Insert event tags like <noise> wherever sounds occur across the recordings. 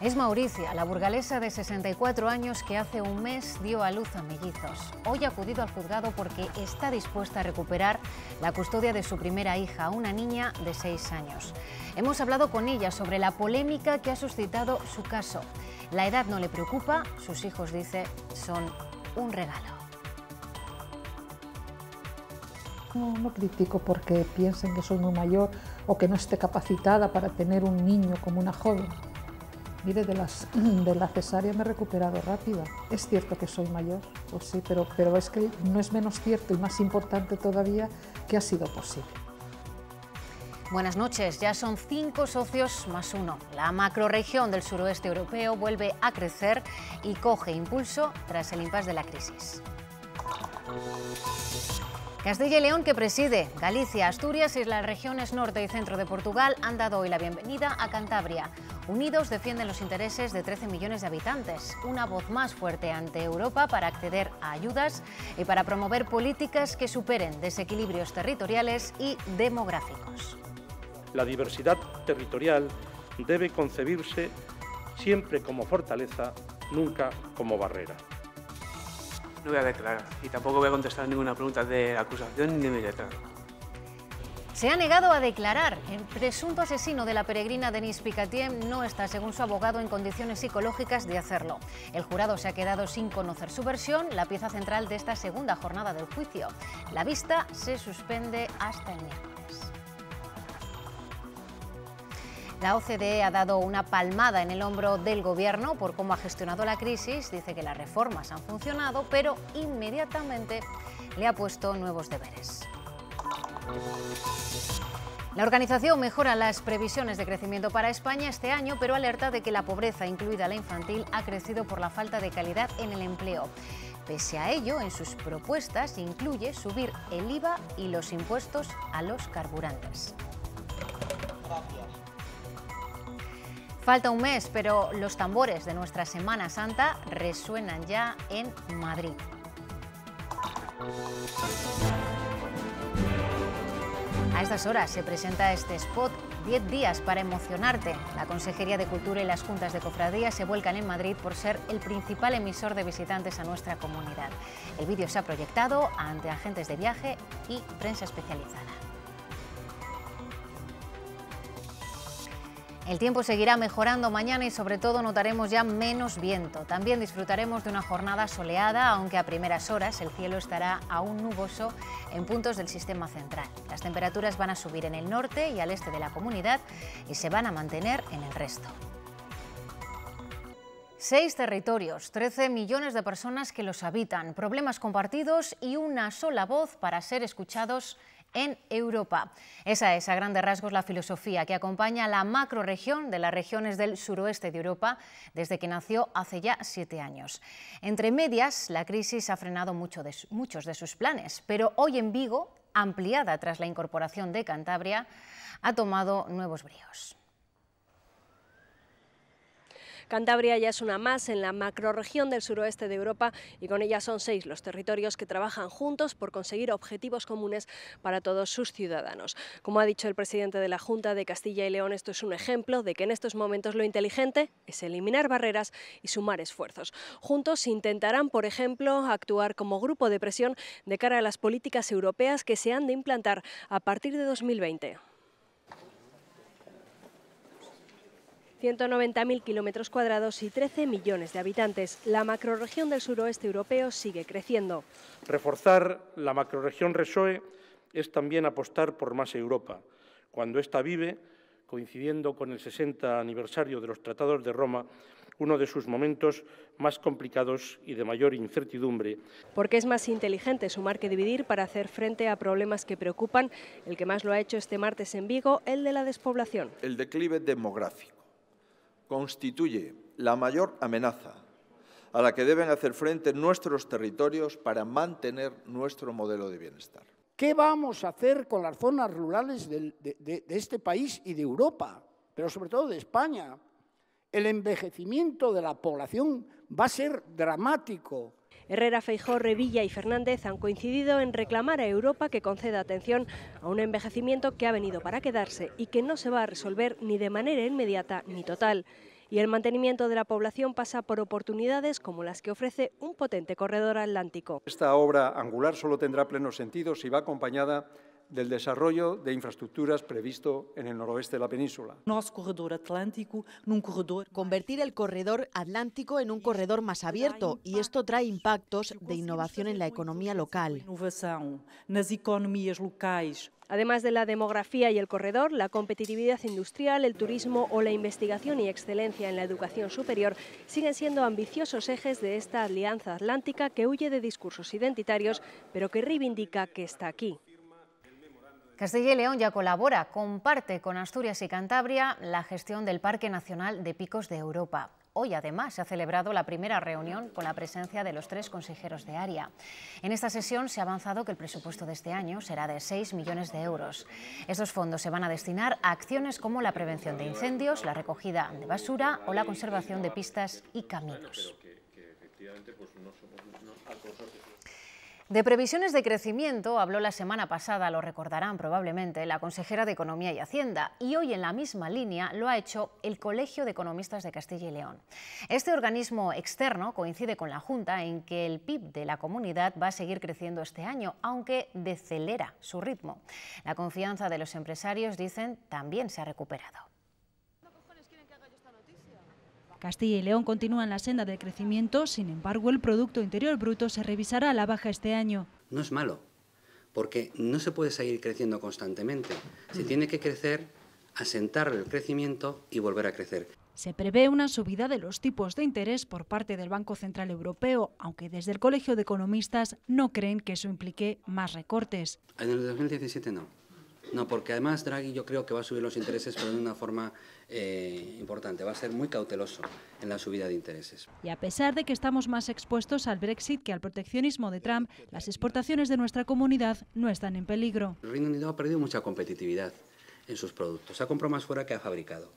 Es Mauricia, la burgalesa de 64 años que hace un mes dio a luz a mellizos. Hoy ha acudido al juzgado porque está dispuesta a recuperar la custodia de su primera hija, una niña de 6 años. Hemos hablado con ella sobre la polémica que ha suscitado su caso. La edad no le preocupa, sus hijos, dice, son un regalo. No, no critico porque piensen que soy muy mayor o que no esté capacitada para tener un niño como una joven. Mire, <clears throat> de la cesárea me he recuperado rápida. Es cierto que soy mayor, pues sí, pero, pero es que no es menos cierto y más importante todavía que ha sido posible. Buenas noches. Ya son cinco socios más uno. La macroregión del suroeste europeo vuelve a crecer y coge impulso tras el impasse de la crisis. Castilla y León, que preside Galicia, Asturias y las regiones norte y centro de Portugal, han dado hoy la bienvenida a Cantabria. Unidos defienden los intereses de 13 millones de habitantes, una voz más fuerte ante Europa para acceder a ayudas y para promover políticas que superen desequilibrios territoriales y demográficos. La diversidad territorial debe concebirse siempre como fortaleza, nunca como barrera no voy a declarar y tampoco voy a contestar ninguna pregunta de acusación ni de letra. Se ha negado a declarar. El presunto asesino de la peregrina Denise Picatiem no está, según su abogado, en condiciones psicológicas de hacerlo. El jurado se ha quedado sin conocer su versión, la pieza central de esta segunda jornada del juicio. La vista se suspende hasta el miércoles. La OCDE ha dado una palmada en el hombro del Gobierno por cómo ha gestionado la crisis, dice que las reformas han funcionado, pero inmediatamente le ha puesto nuevos deberes. La organización mejora las previsiones de crecimiento para España este año, pero alerta de que la pobreza, incluida la infantil, ha crecido por la falta de calidad en el empleo. Pese a ello, en sus propuestas incluye subir el IVA y los impuestos a los carburantes. Falta un mes, pero los tambores de nuestra Semana Santa resuenan ya en Madrid. A estas horas se presenta este spot 10 días para emocionarte. La Consejería de Cultura y las Juntas de Cofradía se vuelcan en Madrid por ser el principal emisor de visitantes a nuestra comunidad. El vídeo se ha proyectado ante agentes de viaje y prensa especializada. El tiempo seguirá mejorando mañana y sobre todo notaremos ya menos viento. También disfrutaremos de una jornada soleada, aunque a primeras horas el cielo estará aún nuboso en puntos del sistema central. Las temperaturas van a subir en el norte y al este de la comunidad y se van a mantener en el resto. Seis territorios, 13 millones de personas que los habitan, problemas compartidos y una sola voz para ser escuchados en Europa. Esa es, a grandes rasgos, la filosofía que acompaña a la macroregión de las regiones del suroeste de Europa desde que nació hace ya siete años. Entre medias, la crisis ha frenado muchos de sus planes, pero hoy en Vigo, ampliada tras la incorporación de Cantabria, ha tomado nuevos bríos. Cantabria ya es una más en la macroregión del suroeste de Europa y con ella son seis los territorios que trabajan juntos por conseguir objetivos comunes para todos sus ciudadanos. Como ha dicho el presidente de la Junta de Castilla y León, esto es un ejemplo de que en estos momentos lo inteligente es eliminar barreras y sumar esfuerzos. Juntos intentarán, por ejemplo, actuar como grupo de presión de cara a las políticas europeas que se han de implantar a partir de 2020. 190.000 kilómetros cuadrados y 13 millones de habitantes. La macroregión del suroeste europeo sigue creciendo. Reforzar la macroregión RESOE es también apostar por más Europa. Cuando ésta vive, coincidiendo con el 60 aniversario de los tratados de Roma, uno de sus momentos más complicados y de mayor incertidumbre. Porque es más inteligente sumar que dividir para hacer frente a problemas que preocupan. El que más lo ha hecho este martes en Vigo, el de la despoblación. El declive demográfico constituye la mayor amenaza a la que deben hacer frente nuestros territorios para mantener nuestro modelo de bienestar. ¿Qué vamos a hacer con las zonas rurales de este país y de Europa, pero sobre todo de España? El envejecimiento de la población va a ser dramático Herrera, Feijó, Revilla y Fernández han coincidido en reclamar a Europa que conceda atención a un envejecimiento que ha venido para quedarse y que no se va a resolver ni de manera inmediata ni total y el mantenimiento de la población pasa por oportunidades como las que ofrece un potente corredor atlántico. Esta obra angular solo tendrá pleno sentido si va acompañada del desarrollo de infraestructuras previsto en el noroeste de la península. corredor atlántico un corredor. Convertir el corredor atlántico en un corredor más abierto y esto trae impactos de innovación en la economía local. Además de la demografía y el corredor, la competitividad industrial, el turismo o la investigación y excelencia en la educación superior siguen siendo ambiciosos ejes de esta alianza atlántica que huye de discursos identitarios, pero que reivindica que está aquí. Castilla y León ya colabora, comparte con Asturias y Cantabria la gestión del Parque Nacional de Picos de Europa. Hoy, además, se ha celebrado la primera reunión con la presencia de los tres consejeros de área. En esta sesión se ha avanzado que el presupuesto de este año será de 6 millones de euros. Estos fondos se van a destinar a acciones como la prevención de incendios, la recogida de basura o la conservación de pistas y caminos. De previsiones de crecimiento habló la semana pasada, lo recordarán probablemente, la consejera de Economía y Hacienda, y hoy en la misma línea lo ha hecho el Colegio de Economistas de Castilla y León. Este organismo externo coincide con la Junta en que el PIB de la comunidad va a seguir creciendo este año, aunque decelera su ritmo. La confianza de los empresarios, dicen, también se ha recuperado. Castilla y León continúan la senda del crecimiento, sin embargo el Producto Interior Bruto se revisará a la baja este año. No es malo, porque no se puede seguir creciendo constantemente. Se mm. tiene que crecer, asentar el crecimiento y volver a crecer. Se prevé una subida de los tipos de interés por parte del Banco Central Europeo, aunque desde el Colegio de Economistas no creen que eso implique más recortes. En el 2017 no. No, porque además Draghi yo creo que va a subir los intereses, pero de una forma eh, importante. Va a ser muy cauteloso en la subida de intereses. Y a pesar de que estamos más expuestos al Brexit que al proteccionismo de Trump, las exportaciones de nuestra comunidad no están en peligro. El Reino Unido ha perdido mucha competitividad en sus productos. Ha comprado más fuera que ha fabricado.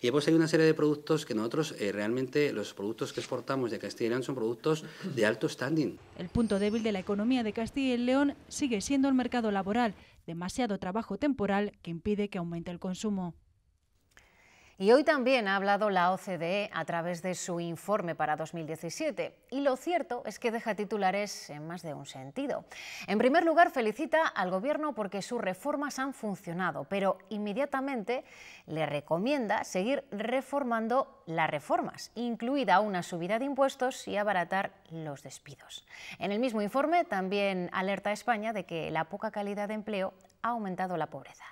Y después hay una serie de productos que nosotros eh, realmente los productos que exportamos de Castilla y León son productos de alto standing. El punto débil de la economía de Castilla y León sigue siendo el mercado laboral, demasiado trabajo temporal que impide que aumente el consumo. Y hoy también ha hablado la OCDE a través de su informe para 2017. Y lo cierto es que deja titulares en más de un sentido. En primer lugar, felicita al Gobierno porque sus reformas han funcionado, pero inmediatamente le recomienda seguir reformando las reformas, incluida una subida de impuestos y abaratar los despidos. En el mismo informe también alerta a España de que la poca calidad de empleo ha aumentado la pobreza.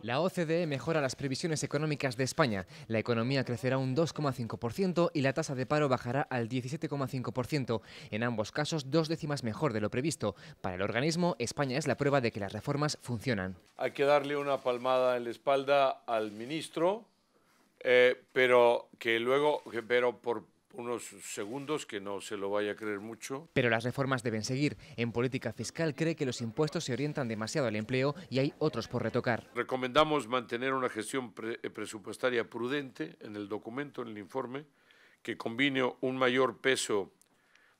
La OCDE mejora las previsiones económicas de España. La economía crecerá un 2,5% y la tasa de paro bajará al 17,5%, en ambos casos dos décimas mejor de lo previsto. Para el organismo, España es la prueba de que las reformas funcionan. Hay que darle una palmada en la espalda al ministro, eh, pero que luego, por unos segundos que no se lo vaya a creer mucho. Pero las reformas deben seguir. En política fiscal cree que los impuestos se orientan demasiado al empleo y hay otros por retocar. Recomendamos mantener una gestión eh, presupuestaria prudente en el documento, en el informe, que combine un mayor peso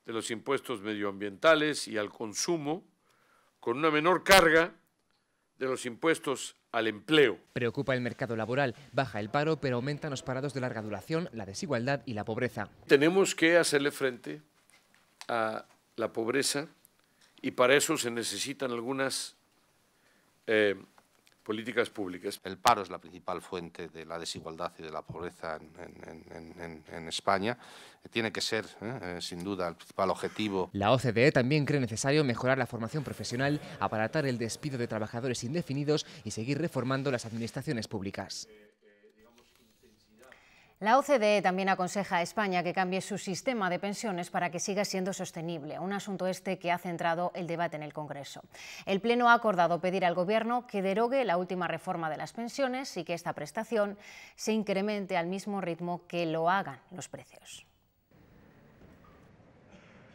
de los impuestos medioambientales y al consumo con una menor carga de los impuestos al empleo. Preocupa el mercado laboral, baja el paro, pero aumentan los parados de larga duración, la desigualdad y la pobreza. Tenemos que hacerle frente a la pobreza y para eso se necesitan algunas eh, políticas públicas. El paro es la principal fuente de la desigualdad y de la pobreza en, España. Tiene que ser, ¿eh? Eh, sin duda, el principal objetivo. La OCDE también cree necesario mejorar la formación profesional, aparatar el despido de trabajadores indefinidos y seguir reformando las administraciones públicas. La OCDE también aconseja a España que cambie su sistema de pensiones para que siga siendo sostenible, un asunto este que ha centrado el debate en el Congreso. El Pleno ha acordado pedir al Gobierno que derogue la última reforma de las pensiones y que esta prestación se incremente al mismo ritmo que lo hagan los precios.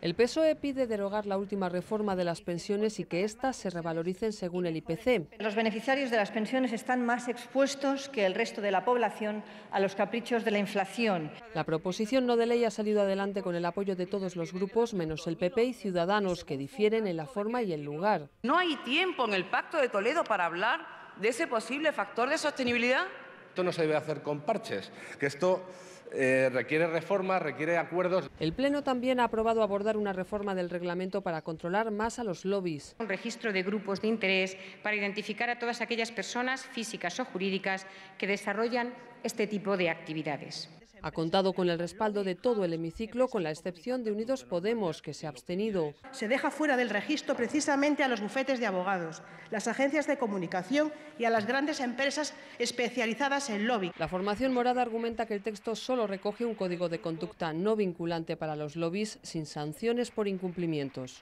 El PSOE pide derogar la última reforma de las pensiones y que éstas se revaloricen según el IPC. Los beneficiarios de las pensiones están más expuestos que el resto de la población a los caprichos de la inflación. La proposición no de ley ha salido adelante con el apoyo de todos los grupos, menos el PP y Ciudadanos, que difieren en la forma y el lugar. ¿No hay tiempo en el Pacto de Toledo para hablar de ese posible factor de sostenibilidad? Esto no se debe hacer con parches, que esto eh, requiere reformas, requiere acuerdos. El Pleno también ha aprobado abordar una reforma del reglamento para controlar más a los lobbies. Un registro de grupos de interés para identificar a todas aquellas personas físicas o jurídicas que desarrollan este tipo de actividades. Ha contado con el respaldo de todo el hemiciclo, con la excepción de Unidos Podemos, que se ha abstenido. Se deja fuera del registro precisamente a los bufetes de abogados, las agencias de comunicación y a las grandes empresas especializadas en lobby. La formación morada argumenta que el texto solo recoge un código de conducta no vinculante para los lobbies sin sanciones por incumplimientos.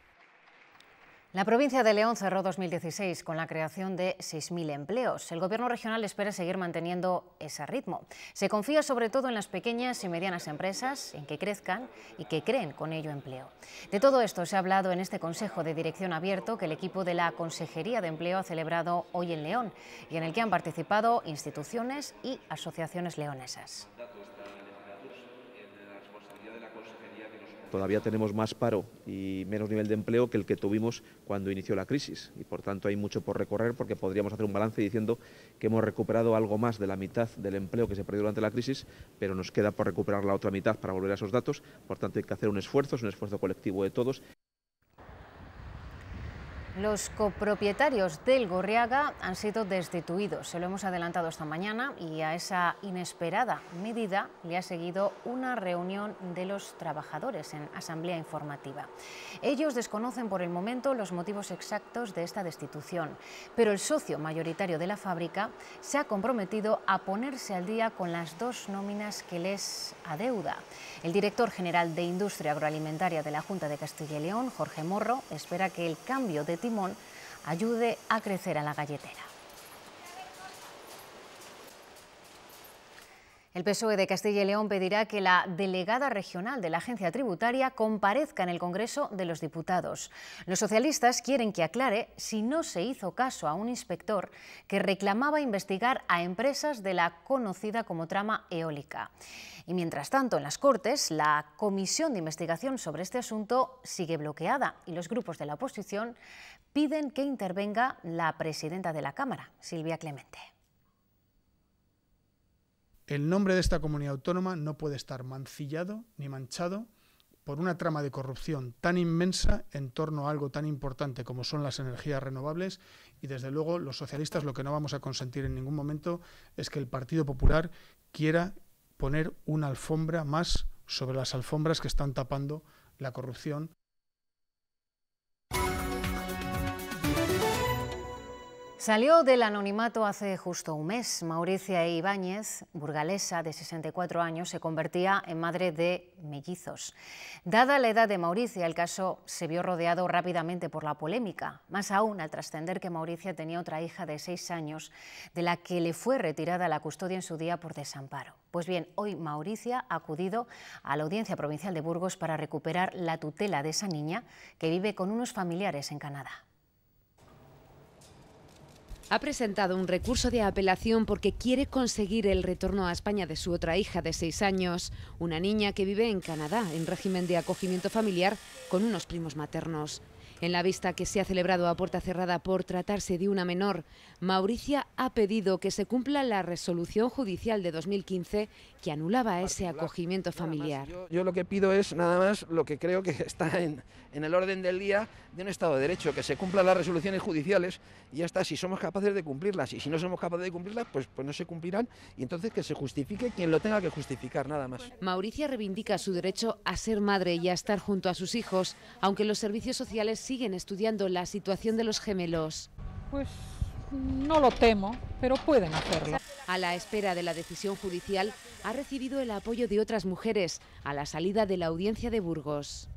La provincia de León cerró 2016 con la creación de 6.000 empleos. El Gobierno regional espera seguir manteniendo ese ritmo. Se confía sobre todo en las pequeñas y medianas empresas, en que crezcan y que creen con ello empleo. De todo esto se ha hablado en este Consejo de Dirección Abierto que el equipo de la Consejería de Empleo ha celebrado hoy en León y en el que han participado instituciones y asociaciones leonesas. todavía tenemos más paro y menos nivel de empleo que el que tuvimos cuando inició la crisis. Y por tanto hay mucho por recorrer porque podríamos hacer un balance diciendo que hemos recuperado algo más de la mitad del empleo que se perdió durante la crisis, pero nos queda por recuperar la otra mitad para volver a esos datos. Por tanto hay que hacer un esfuerzo, es un esfuerzo colectivo de todos. Los copropietarios del Gorriaga han sido destituidos. Se lo hemos adelantado esta mañana y a esa inesperada medida le ha seguido una reunión de los trabajadores en asamblea informativa. Ellos desconocen por el momento los motivos exactos de esta destitución, pero el socio mayoritario de la fábrica se ha comprometido a ponerse al día con las dos nóminas que les adeuda. El director general de Industria Agroalimentaria de la Junta de Castilla y León, Jorge Morro, espera que el cambio de timón ayude a crecer a la galletera. El PSOE de Castilla y León pedirá que la delegada regional de la agencia tributaria comparezca en el Congreso de los Diputados. Los socialistas quieren que aclare si no se hizo caso a un inspector que reclamaba investigar a empresas de la conocida como trama eólica. Y mientras tanto, en las Cortes, la comisión de investigación sobre este asunto sigue bloqueada y los grupos de la oposición piden que intervenga la presidenta de la Cámara, Silvia Clemente. El nombre de esta comunidad autónoma no puede estar mancillado ni manchado por una trama de corrupción tan inmensa en torno a algo tan importante como son las energías renovables y desde luego los socialistas lo que no vamos a consentir en ningún momento es que el Partido Popular quiera poner una alfombra más sobre las alfombras que están tapando la corrupción Salió del anonimato hace justo un mes. Mauricia Ibáñez, burgalesa de 64 años, se convertía en madre de mellizos. Dada la edad de Mauricia, el caso se vio rodeado rápidamente por la polémica, más aún al trascender que Mauricia tenía otra hija de 6 años de la que le fue retirada la custodia en su día por desamparo. Pues bien, hoy Mauricia ha acudido a la Audiencia Provincial de Burgos para recuperar la tutela de esa niña que vive con unos familiares en Canadá ha presentado un recurso de apelación porque quiere conseguir el retorno a España de su otra hija de seis años, una niña que vive en Canadá en régimen de acogimiento familiar con unos primos maternos. En la vista que se ha celebrado a puerta cerrada por tratarse de una menor, Mauricia ha pedido que se cumpla la resolución judicial de 2015 que anulaba ese acogimiento familiar. Yo, lo que pido es nada más lo que creo que <laughs> está en, en el orden del día de un Estado de Derecho, que se cumplan las resoluciones judiciales y ya está, si somos capaces de cumplirlas y si no somos capaces de cumplirlas, pues, pues no se cumplirán y entonces que se justifique quien lo tenga que justificar, nada más. Mauricia reivindica su derecho a ser madre y a estar junto a sus hijos, aunque los servicios sociales siguen estudiando la situación de los gemelos. Pues no lo temo, pero pueden hacerlo. A la espera de la decisión judicial, ha recibido el apoyo de otras mujeres a la salida de la audiencia de Burgos.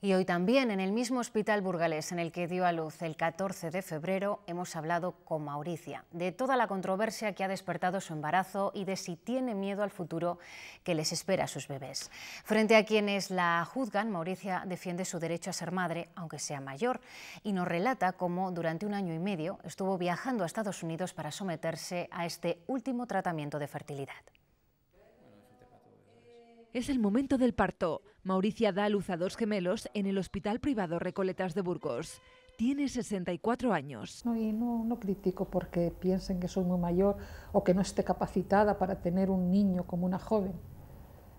Y hoy también, en el mismo hospital burgalés en el que dio a luz el 14 de febrero, hemos hablado con Mauricia de toda la controversia que ha despertado su embarazo y de si tiene miedo al futuro que les espera a sus bebés. Frente a quienes la juzgan, Mauricia defiende su derecho a ser madre, aunque sea mayor, y nos relata cómo durante un año y medio estuvo viajando a Estados Unidos para someterse a este último tratamiento de fertilidad. Es el momento del parto. Mauricia da luz a dos gemelos en el Hospital Privado Recoletas de Burgos. Tiene 64 años. No, y no, no critico porque piensen que soy muy mayor o que no esté capacitada para tener un niño como una joven.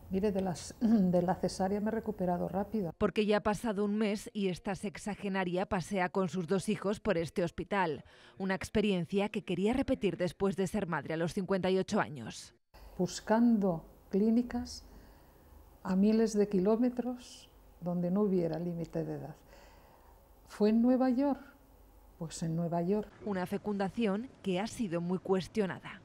Mire, de, las, <clears throat> de la cesárea me he recuperado rápido. Porque ya ha pasado un mes y esta sexagenaria pasea con sus dos hijos por este hospital. Una experiencia que quería repetir después de ser madre a los 58 años. Buscando clínicas a miles de kilómetros donde no hubiera límite de edad. ¿Fue en Nueva York? Pues en Nueva York. Una fecundación que ha sido muy cuestionada.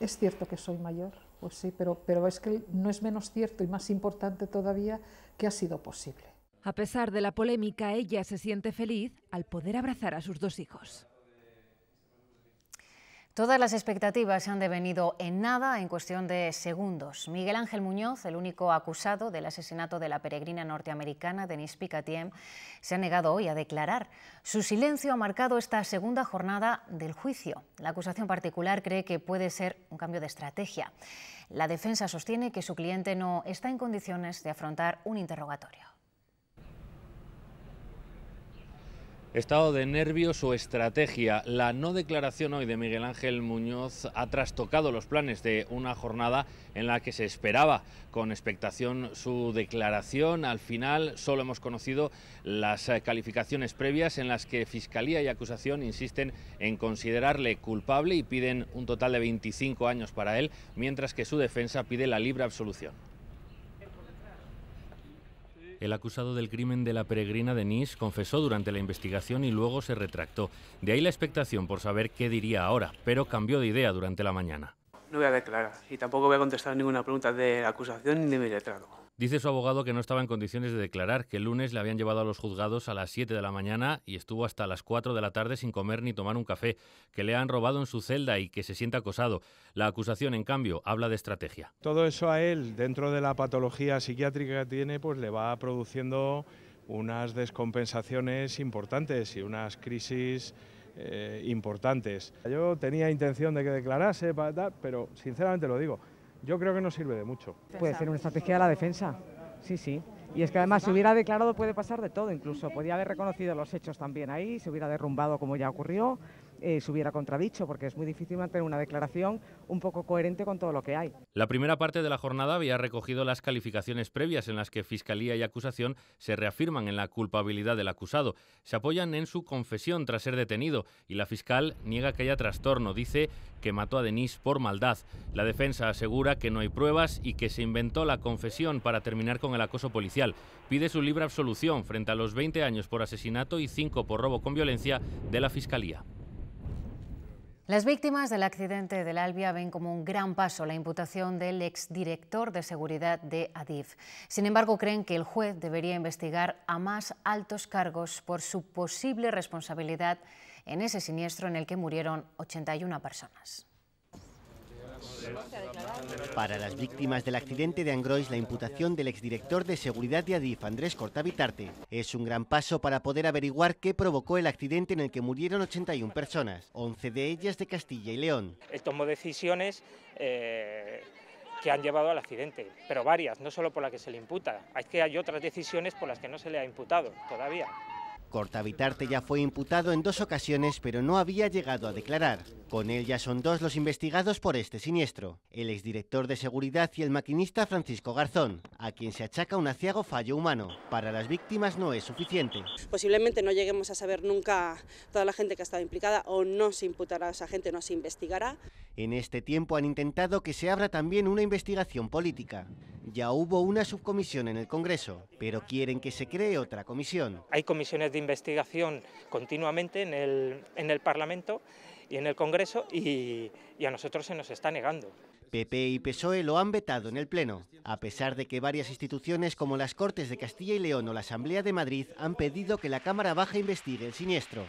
Es cierto que soy mayor, pues sí, pero, pero es que no es menos cierto y más importante todavía que ha sido posible. A pesar de la polémica, ella se siente feliz al poder abrazar a sus dos hijos. Todas las expectativas se han devenido en nada en cuestión de segundos. Miguel Ángel Muñoz, el único acusado del asesinato de la peregrina norteamericana Denise Picatiem, se ha negado hoy a declarar. Su silencio ha marcado esta segunda jornada del juicio. La acusación particular cree que puede ser un cambio de estrategia. La defensa sostiene que su cliente no está en condiciones de afrontar un interrogatorio. Estado de nervios su estrategia. La no declaración hoy de Miguel Ángel Muñoz ha trastocado los planes de una jornada en la que se esperaba con expectación su declaración. Al final solo hemos conocido las eh, calificaciones previas en las que Fiscalía y Acusación insisten en considerarle culpable y piden un total de 25 años para él, mientras que su defensa pide la libre absolución. El acusado del crimen de la peregrina de Nice confesó durante la investigación y luego se retractó. De ahí la expectación por saber qué diría ahora, pero cambió de idea durante la mañana. No voy a declarar y tampoco voy a contestar ninguna pregunta de acusación ni de mi letrado. Dice su abogado que no estaba en condiciones de declarar, que el lunes le habían llevado a los juzgados a las 7 de la mañana y estuvo hasta las 4 de la tarde sin comer ni tomar un café, que le han robado en su celda y que se siente acosado. La acusación, en cambio, habla de estrategia. Todo eso a él, dentro de la patología psiquiátrica que tiene, pues le va produciendo unas descompensaciones importantes y unas crisis eh, importantes. Yo tenía intención de que declarase, pero sinceramente lo digo, yo creo que no sirve de mucho. Puede ser una estrategia de la defensa, sí, sí. Y es que además, si hubiera declarado, puede pasar de todo incluso. Podría haber reconocido los hechos también ahí, se hubiera derrumbado como ya ocurrió, eh, se hubiera contradicho, porque es muy difícil mantener una declaración un poco coherente con todo lo que hay. La primera parte de la jornada había recogido las calificaciones previas en las que Fiscalía y acusación se reafirman en la culpabilidad del acusado. Se apoyan en su confesión tras ser detenido y la fiscal niega que haya trastorno. Dice que mató a Denise por maldad. La defensa asegura que no hay pruebas y que se inventó la confesión para terminar con el acoso policial. Pide su libre absolución frente a los 20 años por asesinato y 5 por robo con violencia de la Fiscalía. Las víctimas del accidente del Albia ven como un gran paso la imputación del exdirector de seguridad de Adif. Sin embargo, creen que el juez debería investigar a más altos cargos por su posible responsabilidad en ese siniestro en el que murieron 81 personas. Para las víctimas del accidente de Angrois, la imputación del exdirector de seguridad de Adif, Andrés Cortavitarte, es un gran paso para poder averiguar qué provocó el accidente en el que murieron 81 personas, 11 de ellas de Castilla y León. Él tomó decisiones eh, que han llevado al accidente, pero varias, no solo por la que se le imputa, es que hay otras decisiones por las que no se le ha imputado todavía. Cortavitarte ya fue imputado en dos ocasiones, pero no había llegado a declarar. Con él ya son dos los investigados por este siniestro, el exdirector de seguridad y el maquinista Francisco Garzón, a quien se achaca un aciago fallo humano. Para las víctimas no es suficiente. Posiblemente no lleguemos a saber nunca toda la gente que ha estado implicada o no se imputará a esa gente, no se investigará. En este tiempo han intentado que se abra también una investigación política. Ya hubo una subcomisión en el Congreso, pero quieren que se cree otra comisión. Hay comisiones de investigación continuamente en el, en el Parlamento y en el Congreso y, a nosotros se nos está negando. PP y PSOE lo han vetado en el Pleno, a pesar de que varias instituciones como las Cortes de Castilla y León o la Asamblea de Madrid han pedido que la Cámara Baja investigue el siniestro.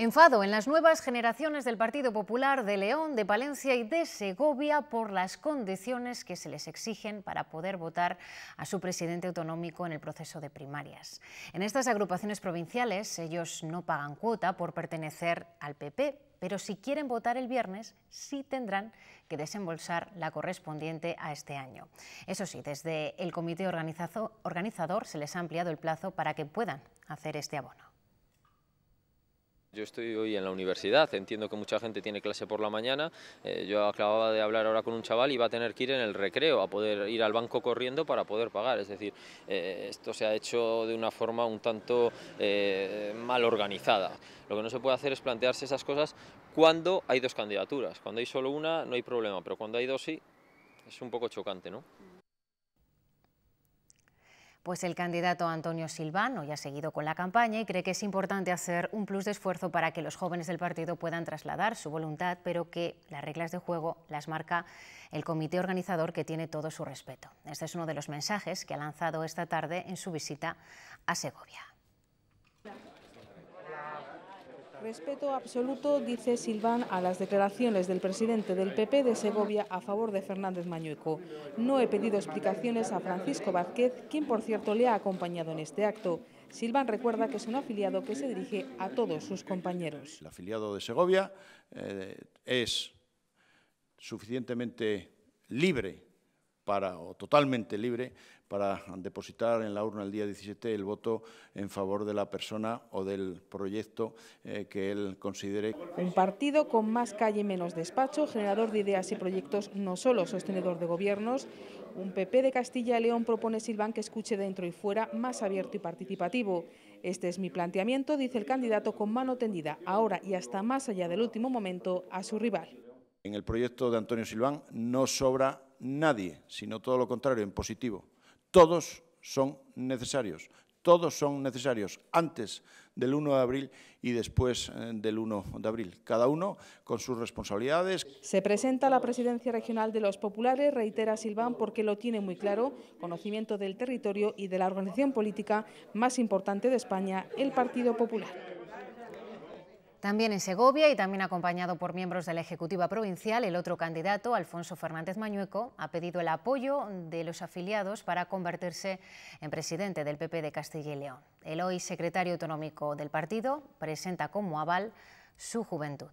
Enfado en las nuevas generaciones del Partido Popular de León, de Palencia y de Segovia por las condiciones que se les exigen para poder votar a su presidente autonómico en el proceso de primarias. En estas agrupaciones provinciales ellos no pagan cuota por pertenecer al PP, pero si quieren votar el viernes sí tendrán que desembolsar la correspondiente a este año. Eso sí, desde el comité organizador se les ha ampliado el plazo para que puedan hacer este abono. Yo estoy hoy en la universidad, entiendo que mucha gente tiene clase por la mañana. Eh, yo acababa de hablar ahora con un chaval y va a tener que ir en el recreo, a poder ir al banco corriendo para poder pagar. Es decir, eh, esto se ha hecho de una forma un tanto eh, mal organizada. Lo que no se puede hacer es plantearse esas cosas cuando hay dos candidaturas. Cuando hay solo una no hay problema, pero cuando hay dos sí, es un poco chocante, ¿no? Pues el candidato Antonio Silvano ya ha seguido con la campaña y cree que es importante hacer un plus de esfuerzo para que los jóvenes del partido puedan trasladar su voluntad, pero que las reglas de juego las marca el comité organizador que tiene todo su respeto. Este es uno de los mensajes que ha lanzado esta tarde en su visita a Segovia. Respeto absoluto, dice Silván, a las declaraciones del presidente del PP de Segovia a favor de Fernández Mañueco. No he pedido explicaciones a Francisco Vázquez, quien por cierto le ha acompañado en este acto. Silván recuerda que es un afiliado que se dirige a todos sus compañeros. El afiliado de Segovia eh, es suficientemente libre para, o totalmente libre para depositar en la urna el día 17 el voto en favor de la persona o del proyecto eh, que él considere. Un partido con más calle y menos despacho, generador de ideas y proyectos, no solo sostenedor de gobiernos. Un PP de Castilla y León propone Silván que escuche dentro y fuera, más abierto y participativo. Este es mi planteamiento, dice el candidato con mano tendida, ahora y hasta más allá del último momento, a su rival. En el proyecto de Antonio Silván no sobra nadie, sino todo lo contrario, en positivo. Todos son necesarios, todos son necesarios antes del 1 de abril y después eh, del 1 de abril, cada uno con sus responsabilidades. Se presenta la presidencia regional de los populares, reitera Silván, porque lo tiene muy claro, conocimiento del territorio y de la organización política más importante de España, el Partido Popular. También en Segovia y también acompañado por miembros de la Ejecutiva Provincial, el otro candidato, Alfonso Fernández Mañueco, ha pedido el apoyo de los afiliados para convertirse en presidente del PP de Castilla y León. El hoy secretario autonómico del partido presenta como aval su juventud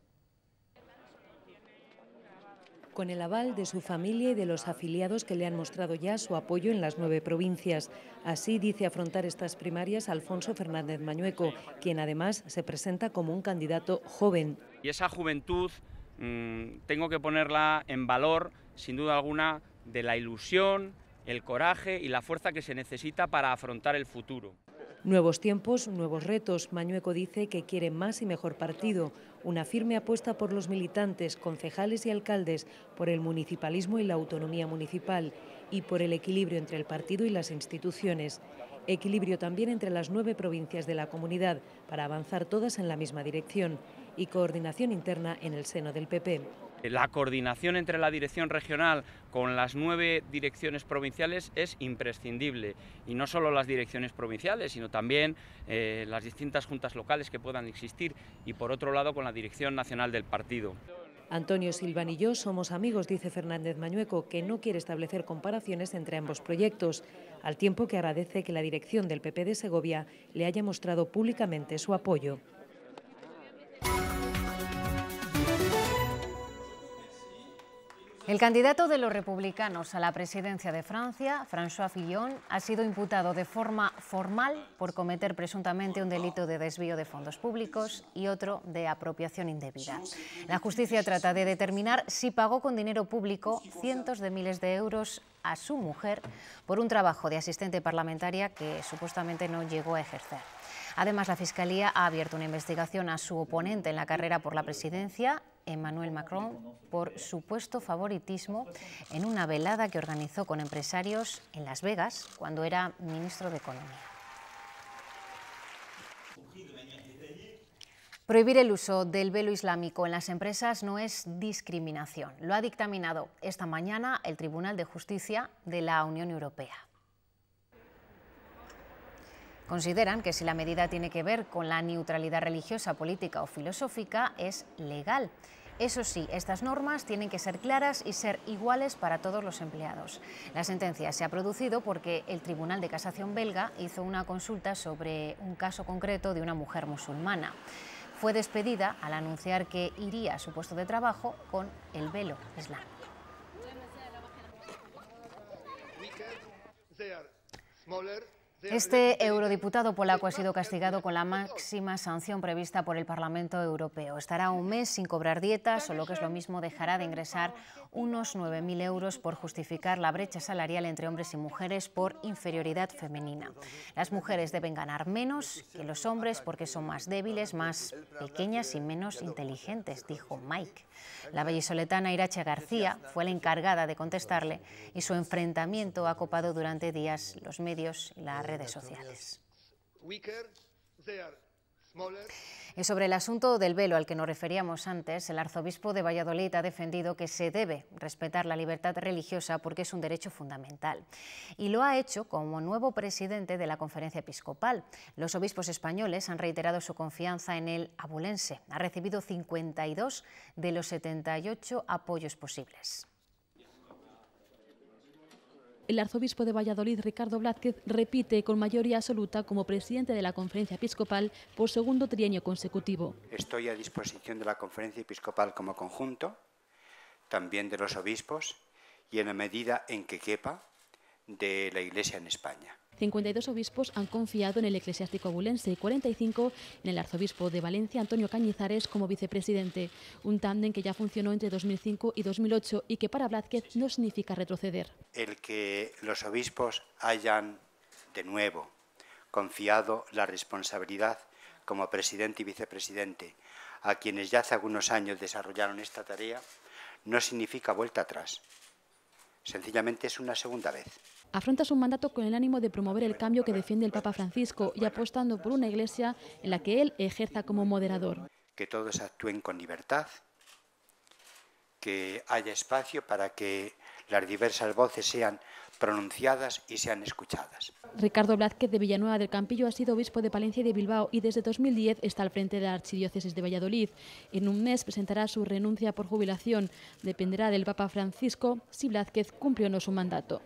con el aval de su familia y de los afiliados que le han mostrado ya su apoyo en las nueve provincias. Así dice afrontar estas primarias Alfonso Fernández Mañueco, quien además se presenta como un candidato joven. Y esa juventud mm, tengo que ponerla en valor, sin duda alguna, de la ilusión, el coraje y la fuerza que se necesita para afrontar el futuro. Nuevos tiempos, nuevos retos. Mañueco dice que quiere más y mejor partido, una firme apuesta por los militantes, concejales y alcaldes, por el municipalismo y la autonomía municipal y por el equilibrio entre el partido y las instituciones. Equilibrio también entre las nueve provincias de la comunidad para avanzar todas en la misma dirección y coordinación interna en el seno del PP. La coordinación entre la dirección regional con las nueve direcciones provinciales es imprescindible y no solo las direcciones provinciales, sino también eh, las distintas juntas locales que puedan existir y por otro lado con la dirección nacional del partido. Antonio Silván y yo somos amigos, dice Fernández Mañueco, que no quiere establecer comparaciones entre ambos proyectos, al tiempo que agradece que la dirección del PP de Segovia le haya mostrado públicamente su apoyo. El candidato de los republicanos a la presidencia de Francia, François Fillon, ha sido imputado de forma formal por cometer presuntamente un delito de desvío de fondos públicos y otro de apropiación indebida. La justicia trata de determinar si pagó con dinero público cientos de miles de euros a su mujer por un trabajo de asistente parlamentaria que supuestamente no llegó a ejercer. Además, la Fiscalía ha abierto una investigación a su oponente en la carrera por la presidencia, Emmanuel Macron, por supuesto favoritismo en una velada que organizó con empresarios en Las Vegas cuando era ministro de Economía. Prohibir el uso del velo islámico en las empresas no es discriminación. Lo ha dictaminado esta mañana el Tribunal de Justicia de la Unión Europea. Consideran que si la medida tiene que ver con la neutralidad religiosa, política o filosófica, es legal. Eso sí, estas normas tienen que ser claras y ser iguales para todos los empleados. La sentencia se ha producido porque el Tribunal de Casación belga hizo una consulta sobre un caso concreto de una mujer musulmana fue despedida al anunciar que iría a su puesto de trabajo con el velo islámico. Este eurodiputado polaco ha sido castigado con la máxima sanción prevista por el Parlamento Europeo. Estará un mes sin cobrar dietas o, lo que es lo mismo, dejará de ingresar unos 9.000 euros por justificar la brecha salarial entre hombres y mujeres por inferioridad femenina. Las mujeres deben ganar menos que los hombres porque son más débiles, más pequeñas y menos inteligentes, dijo Mike. La bellisoletana Irache García fue la encargada de contestarle y su enfrentamiento ha copado durante días los medios y la sociales. sobre el asunto del velo al que nos referíamos antes, el arzobispo de Valladolid ha defendido que se debe respetar la libertad religiosa porque es un derecho fundamental. Y lo ha hecho como nuevo presidente de la conferencia episcopal. Los obispos españoles han reiterado su confianza en el abulense. Ha recibido 52 de los 78 apoyos posibles. El arzobispo de Valladolid, Ricardo Blázquez, repite con mayoría absoluta como presidente de la conferencia episcopal por segundo trienio consecutivo. Estoy a disposición de la conferencia episcopal como conjunto, también de los obispos y en la medida en que quepa de la Iglesia en España. 52 obispos han confiado en el eclesiástico abulense y 45 en el arzobispo de Valencia, Antonio Cañizares, como vicepresidente. Un tándem que ya funcionó entre 2005 y 2008 y que para Blázquez no significa retroceder. El que los obispos hayan de nuevo confiado la responsabilidad como presidente y vicepresidente a quienes ya hace algunos años desarrollaron esta tarea, no significa vuelta atrás. Sencillamente es una segunda vez afronta su mandato con el ánimo de promover el cambio que defiende el Papa Francisco y apostando por una iglesia en la que él ejerza como moderador. Que todos actúen con libertad, que haya espacio para que las diversas voces sean pronunciadas y sean escuchadas. Ricardo Blázquez de Villanueva del Campillo ha sido obispo de Palencia y de Bilbao y desde 2010 está al frente de la Archidiócesis de Valladolid. En un mes presentará su renuncia por jubilación. Dependerá del Papa Francisco si Blázquez cumplió o no su mandato.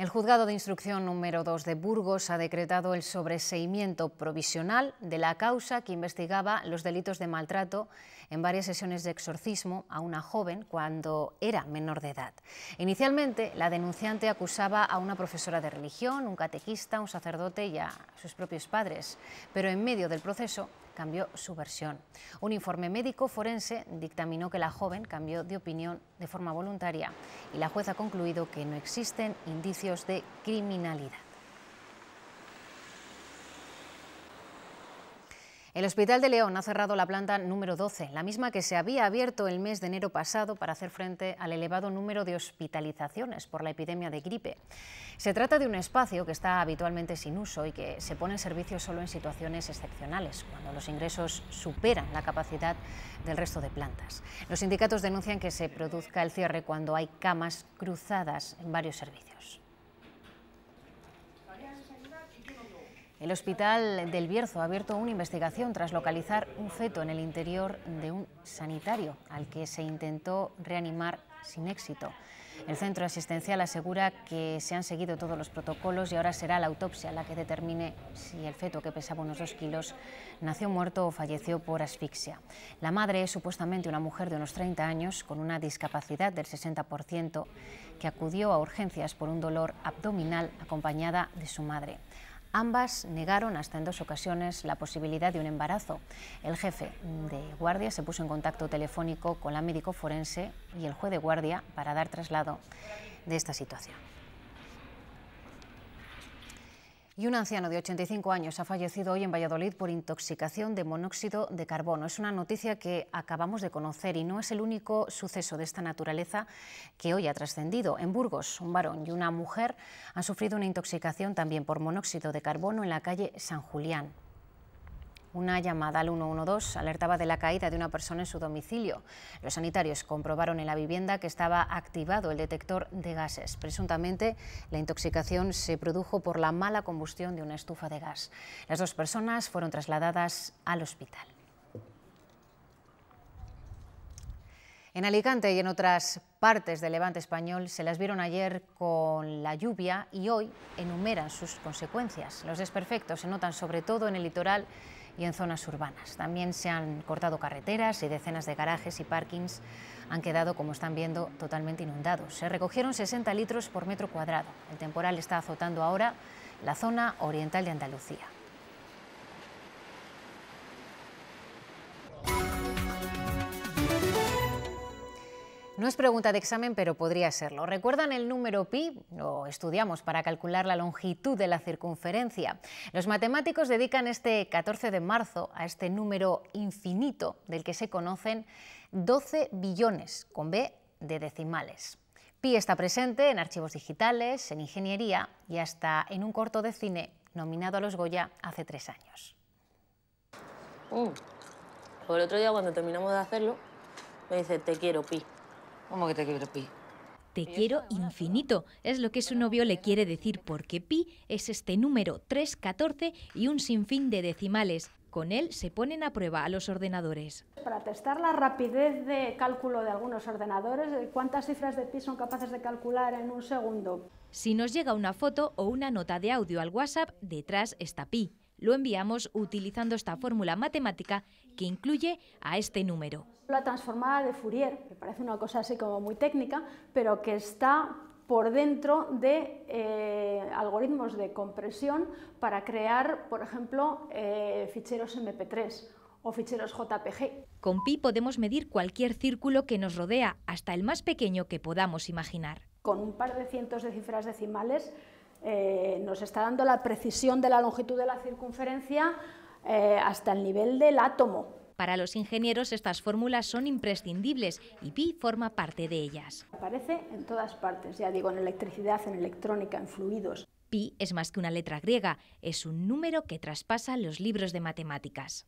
El juzgado de instrucción número 2 de Burgos ha decretado el sobreseimiento provisional de la causa que investigaba los delitos de maltrato en varias sesiones de exorcismo a una joven cuando era menor de edad. Inicialmente, la denunciante acusaba a una profesora de religión, un catequista, un sacerdote y a sus propios padres, pero en medio del proceso cambió su versión. Un informe médico forense dictaminó que la joven cambió de opinión de forma voluntaria y la jueza ha concluido que no existen indicios de criminalidad. El Hospital de León ha cerrado la planta número 12, la misma que se había abierto el mes de enero pasado para hacer frente al elevado número de hospitalizaciones por la epidemia de gripe. Se trata de un espacio que está habitualmente sin uso y que se pone en servicio solo en situaciones excepcionales, cuando los ingresos superan la capacidad del resto de plantas. Los sindicatos denuncian que se produzca el cierre cuando hay camas cruzadas en varios servicios. El Hospital del Bierzo ha abierto una investigación tras localizar un feto en el interior de un sanitario al que se intentó reanimar sin éxito. El centro asistencial asegura que se han seguido todos los protocolos y ahora será la autopsia la que determine si el feto, que pesaba unos dos kilos, nació muerto o falleció por asfixia. La madre es supuestamente una mujer de unos 30 años con una discapacidad del 60% que acudió a urgencias por un dolor abdominal acompañada de su madre. Ambas negaron hasta en dos ocasiones la posibilidad de un embarazo. El jefe de guardia se puso en contacto telefónico con la médico forense y el juez de guardia para dar traslado de esta situación. Y un anciano de 85 años ha fallecido hoy en Valladolid por intoxicación de monóxido de carbono. Es una noticia que acabamos de conocer y no es el único suceso de esta naturaleza que hoy ha trascendido. En Burgos, un varón y una mujer han sufrido una intoxicación también por monóxido de carbono en la calle San Julián. Una llamada al 112 alertaba de la caída de una persona en su domicilio. Los sanitarios comprobaron en la vivienda que estaba activado el detector de gases. Presuntamente, la intoxicación se produjo por la mala combustión de una estufa de gas. Las dos personas fueron trasladadas al hospital. En Alicante y en otras partes del levante español se las vieron ayer con la lluvia y hoy enumeran sus consecuencias. Los desperfectos se notan sobre todo en el litoral y en zonas urbanas. También se han cortado carreteras y decenas de garajes y parkings han quedado, como están viendo, totalmente inundados. Se recogieron 60 litros por metro cuadrado. El temporal está azotando ahora la zona oriental de Andalucía. No es pregunta de examen, pero podría serlo. ¿Recuerdan el número pi? Lo estudiamos para calcular la longitud de la circunferencia. Los matemáticos dedican este 14 de marzo a este número infinito del que se conocen 12 billones, con B de decimales. Pi está presente en archivos digitales, en ingeniería y hasta en un corto de cine nominado a los Goya hace tres años. Mm. Pues el otro día cuando terminamos de hacerlo, me dice, te quiero, Pi. ¿Cómo que te quiero, Pi? Te quiero infinito, es lo que su novio le quiere decir porque pi es este número 314 y un sinfín de decimales. Con él se ponen a prueba a los ordenadores. Para testar la rapidez de cálculo de algunos ordenadores, cuántas cifras de pi son capaces de calcular en un segundo. Si nos llega una foto o una nota de audio al WhatsApp, detrás está pi lo enviamos utilizando esta fórmula matemática que incluye a este número. La transformada de Fourier, que parece una cosa así como muy técnica, pero que está por dentro de eh, algoritmos de compresión para crear, por ejemplo, eh, ficheros MP3 o ficheros JPG. Con Pi podemos medir cualquier círculo que nos rodea, hasta el más pequeño que podamos imaginar. Con un par de cientos de cifras decimales eh, nos está dando la precisión de la longitud de la circunferencia eh, hasta el nivel del átomo. Para los ingenieros estas fórmulas son imprescindibles y Pi forma parte de ellas. Aparece en todas partes, ya digo, en electricidad, en electrónica, en fluidos. Pi es más que una letra griega, es un número que traspasa los libros de matemáticas.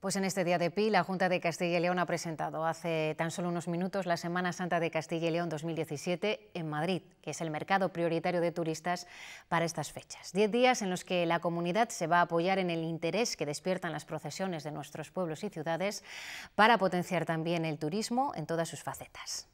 Pues en este día de PI, la Junta de Castilla y León ha presentado hace tan solo unos minutos la Semana Santa de Castilla y León 2017 en Madrid, que es el mercado prioritario de turistas para estas fechas. Diez días en los que la comunidad se va a apoyar en el interés que despiertan las procesiones de nuestros pueblos y ciudades para potenciar también el turismo en todas sus facetas.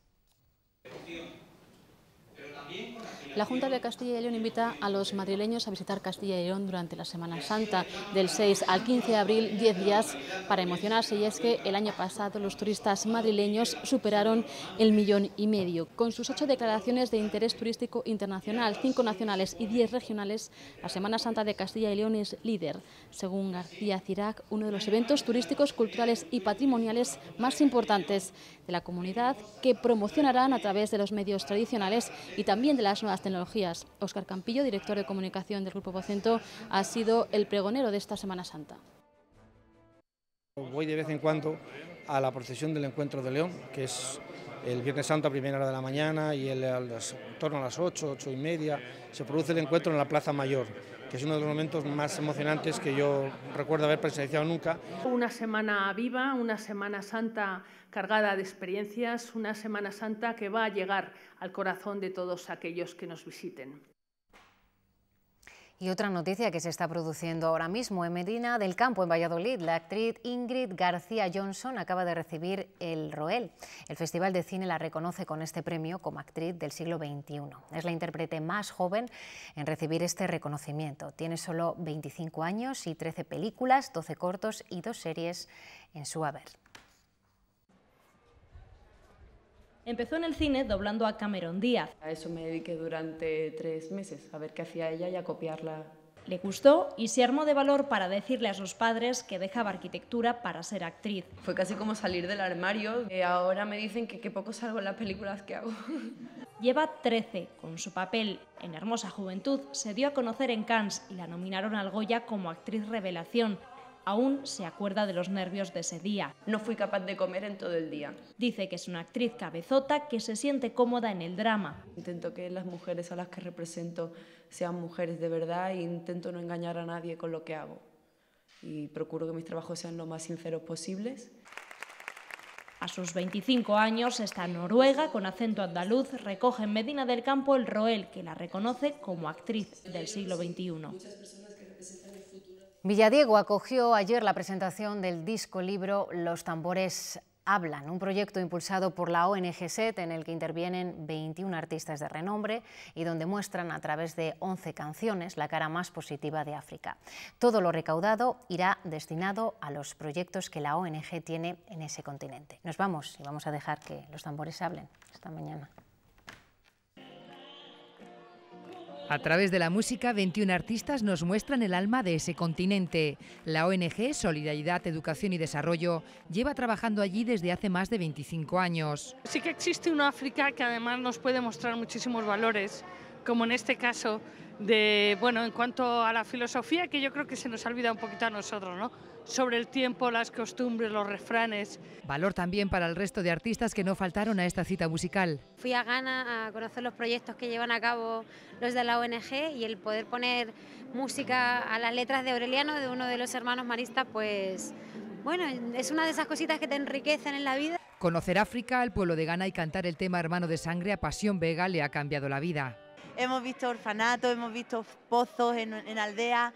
La Junta de Castilla y León invita a los madrileños a visitar Castilla y León durante la Semana Santa, del 6 al 15 de abril, 10 días para emocionarse. Y es que el año pasado los turistas madrileños superaron el millón y medio. Con sus ocho declaraciones de interés turístico internacional, cinco nacionales y 10 regionales, la Semana Santa de Castilla y León es líder. Según García Cirac, uno de los eventos turísticos, culturales y patrimoniales más importantes de la comunidad que promocionarán a través de los medios tradicionales y también de las nuevas tecnologías. Óscar Campillo, director de comunicación del Grupo Pocento, ha sido el pregonero de esta Semana Santa. Voy de vez en cuando a la procesión del Encuentro de León, que es el Viernes Santo a primera hora de la mañana y el, en torno a las 8, 8 y media, se produce el encuentro en la Plaza Mayor que es uno de los momentos más emocionantes que yo recuerdo haber presenciado nunca. Una semana viva, una semana santa cargada de experiencias, una semana santa que va a llegar al corazón de todos aquellos que nos visiten. Y otra noticia que se está produciendo ahora mismo en Medina del Campo, en Valladolid, la actriz Ingrid García Johnson acaba de recibir el Roel. El Festival de Cine la reconoce con este premio como actriz del siglo XXI. Es la intérprete más joven en recibir este reconocimiento. Tiene solo 25 años y 13 películas, 12 cortos y dos series en su haber. Empezó en el cine doblando a Cameron Díaz. A eso me dediqué durante tres meses, a ver qué hacía ella y a copiarla. Le gustó y se armó de valor para decirle a sus padres que dejaba arquitectura para ser actriz. Fue casi como salir del armario. y eh, ahora me dicen que qué poco salgo en las películas que hago. <laughs> Lleva 13. Con su papel en Hermosa Juventud se dio a conocer en Cannes y la nominaron al Goya como actriz revelación. Aún se acuerda de los nervios de ese día. No fui capaz de comer en todo el día. Dice que es una actriz cabezota que se siente cómoda en el drama. Intento que las mujeres a las que represento sean mujeres de verdad e intento no engañar a nadie con lo que hago. Y procuro que mis trabajos sean lo más sinceros posibles. A sus 25 años, esta noruega con acento andaluz recoge en Medina del Campo el roel que la reconoce como actriz del siglo XXI. Villadiego acogió ayer la presentación del disco libro Los tambores hablan, un proyecto impulsado por la ONG SET en el que intervienen 21 artistas de renombre y donde muestran a través de 11 canciones la cara más positiva de África. Todo lo recaudado irá destinado a los proyectos que la ONG tiene en ese continente. Nos vamos y vamos a dejar que los tambores hablen. esta mañana. A través de la música, 21 artistas nos muestran el alma de ese continente. La ONG Solidaridad, Educación y Desarrollo lleva trabajando allí desde hace más de 25 años. Sí que existe una África que además nos puede mostrar muchísimos valores como en este caso, de, bueno, en cuanto a la filosofía, que yo creo que se nos olvida un poquito a nosotros, ¿no? sobre el tiempo, las costumbres, los refranes. Valor también para el resto de artistas que no faltaron a esta cita musical. Fui a Ghana a conocer los proyectos que llevan a cabo los de la ONG y el poder poner música a las letras de Aureliano, de uno de los hermanos maristas, pues bueno, es una de esas cositas que te enriquecen en la vida. Conocer África, el pueblo de Ghana y cantar el tema Hermano de Sangre a Pasión Vega le ha cambiado la vida hemos visto orfanatos, hemos visto pozos en, aldeas,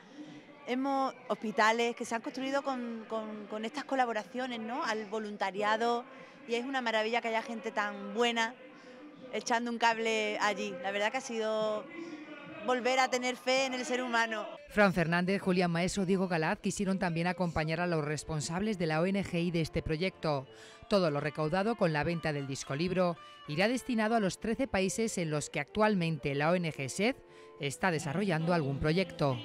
hemos hospitales que se han construido con, con, estas colaboraciones, ¿no? Al voluntariado y es una maravilla que haya gente tan buena echando un cable allí. La verdad que ha sido volver a tener fe en el ser humano. Fran Fernández, Julián Maeso, Diego Galaz quisieron también acompañar a los responsables de la ONGI de este proyecto. Todo lo recaudado con la venta del disco libro irá destinado a los 13 países en los que actualmente la ONG SED está desarrollando algún proyecto.